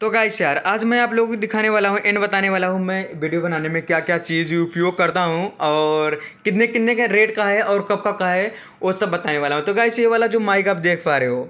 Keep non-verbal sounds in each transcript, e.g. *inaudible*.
तो गाइस यार आज मैं आप लोगों को दिखाने वाला हूँ एंड बताने वाला हूँ मैं वीडियो बनाने में क्या क्या चीज़ उपयोग करता हूँ और कितने कितने का रेट का है और कब का का है वो सब बताने वाला हूँ तो गाइस ये वाला जो माइक आप देख पा रहे हो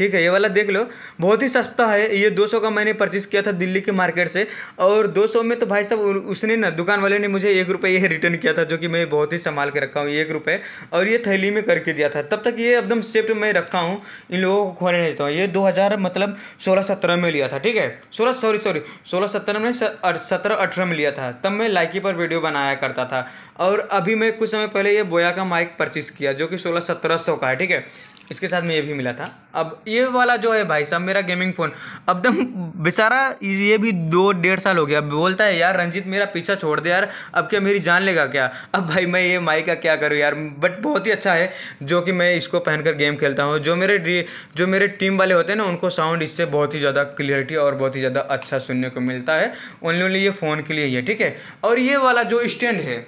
ठीक है ये वाला देख लो बहुत ही सस्ता है ये 200 का मैंने परचेस किया था दिल्ली के मार्केट से और 200 में तो भाई साहब उसने ना दुकान वाले ने मुझे एक रुपये ये रिटर्न किया था जो कि मैं बहुत ही संभाल के रखा हूँ एक रुपये और ये थैली में करके दिया था तब तक ये एकदम सेफ्ट मैं रखा हूँ इन लोगों को खोने नहीं देता हूँ ये दो मतलब सोलह सत्रह में लिया था ठीक है सोलह सॉरी सॉरी सोलह सत्रह में सत्रह अठारह में लिया था तब मैं लाइकी पर वीडियो बनाया करता था और अभी मैं कुछ समय पहले ये बोया का माइक परचेस किया जो कि सोलह सत्रह सौ का है ठीक है इसके साथ में ये भी मिला था अब ये वाला जो है भाई साहब मेरा गेमिंग फ़ोन अब दम बेचारा ये भी दो डेढ़ साल हो गया अब बोलता है यार रंजीत मेरा पीछा छोड़ दे यार अब क्या मेरी जान लेगा क्या अब भाई मैं ये माई का क्या करूँ यार बट बहुत ही अच्छा है जो कि मैं इसको पहनकर गेम खेलता हूँ जो मेरे जो मेरे टीम वाले होते हैं ना उनको साउंड इससे बहुत ही ज़्यादा क्लियरिटी और बहुत ही ज़्यादा अच्छा सुनने को मिलता है ओनली ओनली ये फ़ोन के लिए ही है ठीक है और ये वाला जो स्टैंड है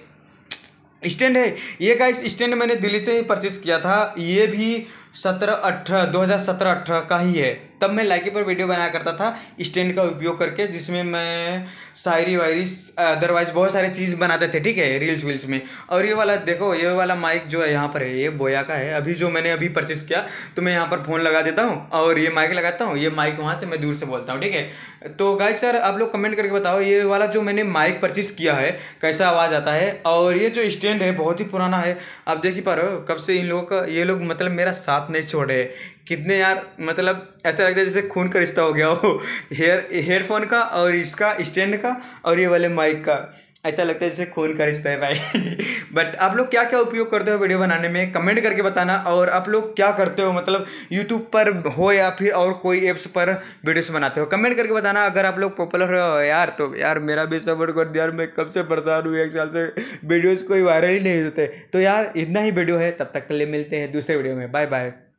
स्टैंड है ये का इस स्टैंड मैंने दिल्ली से ही परचेज़ किया था ये भी सत्रह अठारह दो हज़ार सत्रह अठारह का ही है तब मैं लाइके पर वीडियो बनाया करता था स्टैंड का उपयोग करके जिसमें मैं शायरी वायरी अदरवाइज बहुत सारे चीज़ बनाते थे ठीक है रील्स वील्स में और ये वाला देखो ये वाला माइक जो है यहाँ पर है ये बोया का है अभी जो मैंने अभी परचेज़ किया तो मैं यहाँ पर फ़ोन लगा देता हूँ और ये माइक लगाता हूँ ये माइक वहाँ से मैं दूर से बोलता हूँ ठीक है तो गाय सर आप लोग कमेंट करके बताओ ये वाला जो मैंने माइक परचेज़ किया है कैसा आवाज़ आता है और ये जो स्टैंड है बहुत ही पुराना है आप देख ही पा रहे हो कब से इन लोगों का ये लोग मतलब मेरा साथ नहीं छोड़े कितने यार मतलब ऐसा लगता है जैसे खून का रिश्ता हो गया हो *laughs* हेयर हेडफोन का और इसका स्टैंड का और ये वाले माइक का ऐसा लगता है जैसे खून का रिश्ता है भाई बट *laughs* आप लोग क्या क्या उपयोग करते हो वीडियो बनाने में कमेंट करके बताना और आप लोग क्या करते हो मतलब यूट्यूब पर हो या फिर और कोई ऐप्स पर वीडियोस बनाते हो कमेंट करके बताना अगर आप लोग पॉपुलर हो यार तो यार मेरा भी सपोर्ट कर दिया यार मैं कब से परेशान हुई एक साल से वीडियोज़ कोई वायरल ही नहीं होते तो यार इतना ही वीडियो है तब तक के लिए मिलते हैं दूसरे वीडियो में बाय बाय